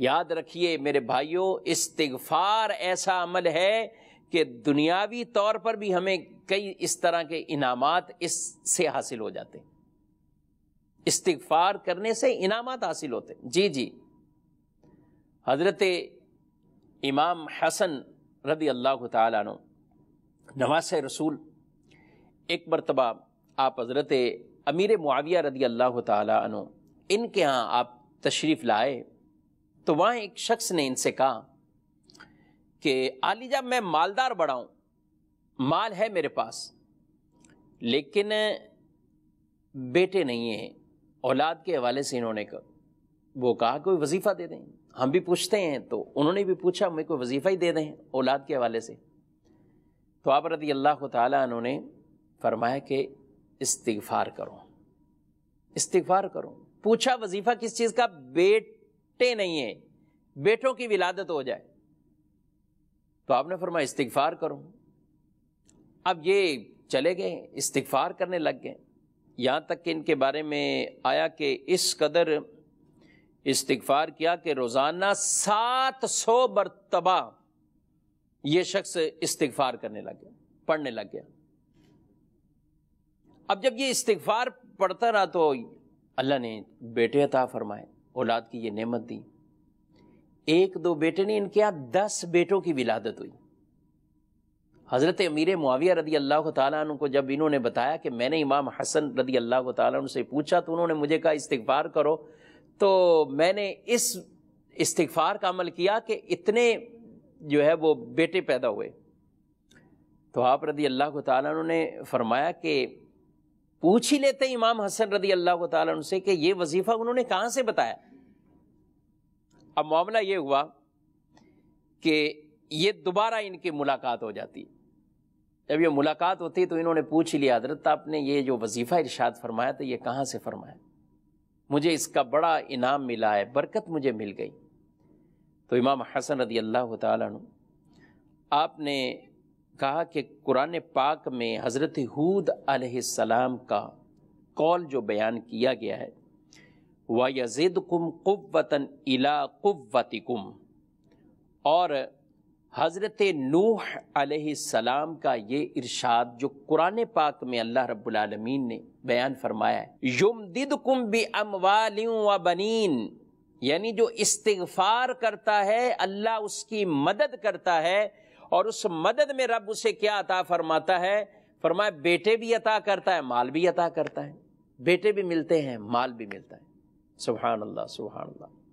याद रखिए मेरे भाइयों इस्तगफार ऐसा अमल है कि दुनियावी तौर पर भी हमें कई इस तरह के इनामात इससे हासिल हो जाते इस्तगफार करने से इनामात हासिल होते जी जी हजरत इमाम हसन रदी अल्लाह तु नवास रसूल एक मरतबा आप हजरत अमीर मुआविया रदी अल्लाह तु इनके यहाँ आप तशरीफ़ लाए तो वहां एक शख्स ने इनसे कहा कि आली जब मैं मालदार बड़ा माल है मेरे पास लेकिन बेटे नहीं हैं औलाद के हवाले से इन्होंने कहा वो कहा कोई वजीफ़ा दे दें हम भी पूछते हैं तो उन्होंने भी पूछा हमें कोई वजीफ़ा ही दे दें औलाद के हवाले से तो आप रदी अल्लाह तुमने फरमाया कि इस्तफार करो इस्तफार करो पूछा वजीफ़ा किस चीज़ का बेट सकते नहीं है बेटों की विलादत हो जाए तो आपने फरमाया इस्तगफार करो अब ये चले गए इस्तगफार करने लग गए यहाँ तक कि इनके बारे में आया कि इस कदर इस्तगफार किया कि रोज़ाना सात सौ मरतबा ये शख्स इस्तगफार करने लग गया पढ़ने लग गया अब जब ये इस्तगफार पढ़ता रहा तो अल्लाह ने बेटे अता फरमाए औलाद की ये नेमत दी एक दो बेटे ने इनके यहाँ दस बेटों की विलादत हुई हज़रत अमीर मुआविया रदी अल्लाह तु को जब इन्होंने बताया कि मैंने इमाम हसन रदी अल्लाह तु से पूछा तो उन्होंने मुझे कहा इस्तफ़ार करो तो मैंने इस इस्तफ़ार का अमल किया कि इतने जो है वो बेटे पैदा हुए तो आप रदी अल्लाह तु ने फरमाया कि पूछ ही लेते इमाम हसन रदी अल्लाह तन से कि ये वजीफ़ा उन्होंने कहाँ से बताया अब मामला ये हुआ कि ये दोबारा इनकी मुलाकात हो जाती जब ये मुलाकात होती तो इन्होंने पूछ ही लिया हजरत आपने ये जो वजीफ़ा इर्शाद फरमाया तो ये कहाँ से फरमाया मुझे इसका बड़ा इनाम मिला है बरकत मुझे मिल गई तो इमाम हसन रदी अल्लाह तु आपने कहा कि कुरान पाक में हज़रत हूद सलाम का कौल जो बयान किया गया है व यजिद कुम कुवतन इला कुवतिकुम और हज़रत नूह सलाम का ये इरशाद जो कुरान पाक में अल्लाह रब्लमीन ने बयान फरमाया है युमदिद कुम बि अमवाल व बनीन यानी जो इस्तफ़ार करता है अल्लाह उसकी मदद करता है और उस मदद में रब उसे क्या अता फरमाता है फरमाए बेटे भी अता करता है माल भी अता करता है बेटे भी मिलते हैं माल भी मिलता है सुबहान अल्लाह सुबहान अल्लाह